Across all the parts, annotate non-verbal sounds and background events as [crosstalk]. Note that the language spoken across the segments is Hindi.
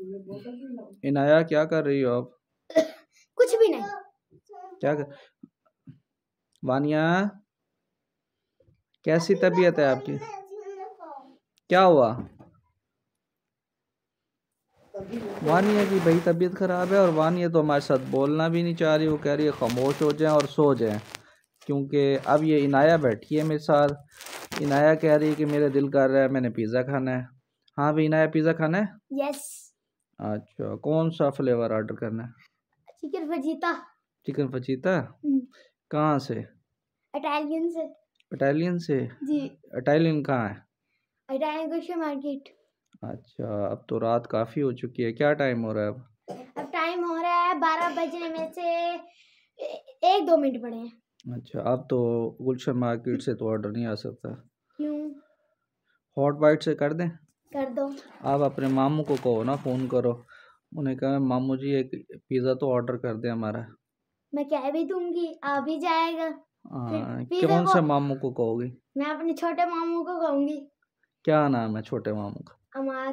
इनाया क्या कर रही हो आप कुछ भी नहीं क्या कर वानिया कैसी तबीयत है आपकी क्या हुआ वानिया की भाई तबीयत ख़राब है और वानिया तो हमारे साथ बोलना भी नहीं चाह रही वो कह रही है खामोश हो जाए और सो जाए क्योंकि अब ये इनाया बैठी है मेरे साथ इनाया कह रही है कि मेरे दिल कर रहा है मैंने पिज़्ज़ा खाना है हाँ भाई इनाया पिज़्ज़ा खाना है यस अच्छा कौन सा फ्लेवर ऑर्डर करना है चिकन फजीता चिकन फजीता हम्म। कहाँ से इटालियन से इटालियन से जी इटालियन कहाँ है इटालियन गोशे मार्केट अच्छा अब तो रात काफ़ी हो चुकी है क्या टाइम हो रहा है अब अब टाइम हो रहा है बारह बजने में से एक दो मिनट पड़े हैं अच्छा अब तो गुलशन मार्केट से तो ऑर्डर नहीं आ सकता क्यों हॉट वाइट से कर दें कर दो आप अपने मामू को कहो ना फ़ोन करो उन्हें कहा मामू जी एक पिज़्ज़ा तो ऑर्डर कर दे हमारा मैं कह भी दूंगी आ भी जाएगा हाँ, कौन से मामू को कहोगी मैं अपने छोटे मामू को कहूंगी क्या नाम है छोटे मामू का अमार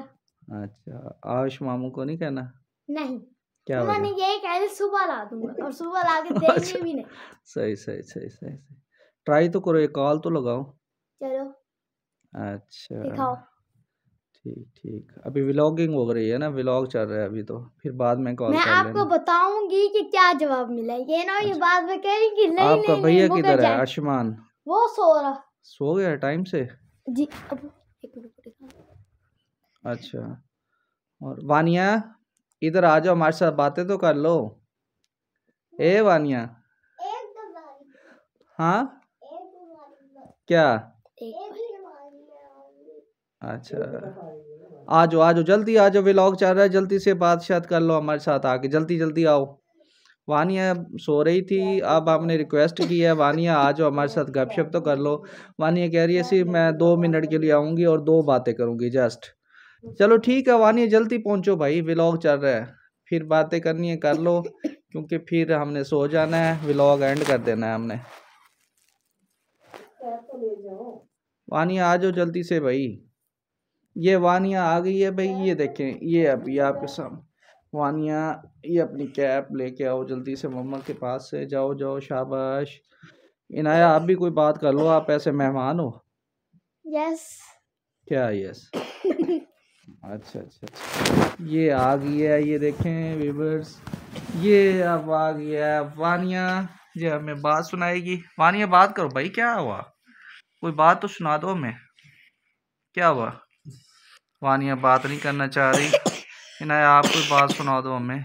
अच्छा आयुष मामू को नहीं कहना नहीं क्या मैंने यही कह सुबह ला दूंगा और सुबह ला के [laughs] देंगे अच्छा। भी नहीं सही सही सही सही सही ट्राई तो करो एक कॉल तो लगाओ चलो अच्छा दिखाओ ठीक ठीक अभी व्लॉगिंग हो रही है ना व्लॉग चल रहा है अभी तो फिर बाद में कॉल मैं कर आपको बताऊंगी कि क्या जवाब मिला ये ना ये अच्छा। बात में कह कहेंगी नहीं आपका भैया किधर है आशमान वो सो रहा सो गया टाइम से जी अब एक मिनट अच्छा और वानिया इधर आ जाओ हमारे साथ बातें तो कर लो ए वानिया हाँ क्या अच्छा आ जाओ आ जाओ जल्दी आ जाओ व्लॉग चल रहा है जल्दी से बात शायद कर लो हमारे साथ आके जल्दी जल्दी आओ वानिया सो रही थी अब आपने रिक्वेस्ट की है वानिया आ जाओ हमारे साथ गपशप तो कर लो वानिया कह रही है सिर्फ मैं दो मिनट के लिए आऊँगी और दो बातें करूँगी जस्ट चलो ठीक है वानिया जल्दी पहुँचो भाई व्लॉग चल रहा है फिर बातें करनी है कर लो क्योंकि फिर हमने सो जाना है व्लॉग एंड कर देना है हमने वानिया आ जाओ जल्दी से भाई ये वानिया आ गई है भाई ये देखें ये अभी आपके सामने वानिया ये अपनी कैप लेके आओ जल्दी से मम्मा के पास से जाओ जाओ शाबाश इनाया आप भी कोई बात कर लो आप ऐसे मेहमान हो यस क्या यस [laughs] अच्छा अच्छा अच्छा ये आ गई है ये देखें वीवर्स ये अब आ गई है वानिया ये हमें बात सुनाएगी वानिया बात करो भाई क्या हुआ कोई बात तो सुना दो हमें क्या हुआ वानिया बात नहीं करना चाह रही इन्हें आप कोई बात सुना दो हमें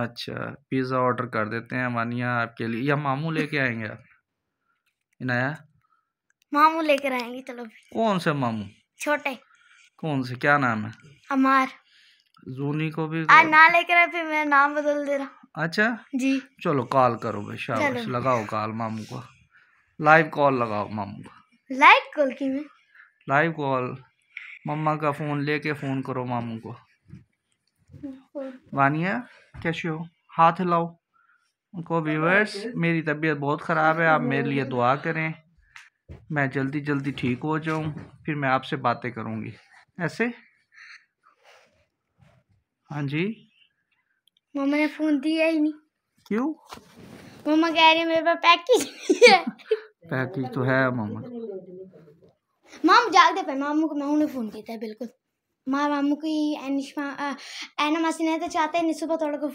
अच्छा पिज़्ज़ा ऑर्डर कर देते हैं वानिया आपके लिए या मामू लेके आएंगे आप इनाया मामू लेकर आएंगे चलो कौन से मामू छोटे कौन से क्या नाम है अमार जूनी को भी आज ना लेकर आए फिर मेरा नाम बदल दे रहा अच्छा जी चलो कॉल करो भाई शाबाश लगाओ कॉल मामू को लाइव कॉल लगाओ मामू को लाइव कॉल की मैं लाइव कॉल मम्मा का फ़ोन लेके फ़ोन करो मामू को वानिया कैसे हो हाथ हिलाओ उनको व्यूवर्स मेरी तबीयत बहुत ख़राब है आप मेरे लिए [laughs] दुआ करें मैं जल्दी जल्दी ठीक हो जाऊं फिर मैं आपसे बातें करूंगी ऐसे हाँ जी मम्मा ने फ़ोन दिया ही नहीं क्यों मम्मा कह रही मेरे पास पैकेज [laughs] पैकेज तो है मम्मा [laughs] मामू जाग दे पाए मामू को मामू ने फ़ोन किया था बिल्कुल माँ मामू की एनिश एना मासी ने तो चाहते हैं सुबह थोड़ा को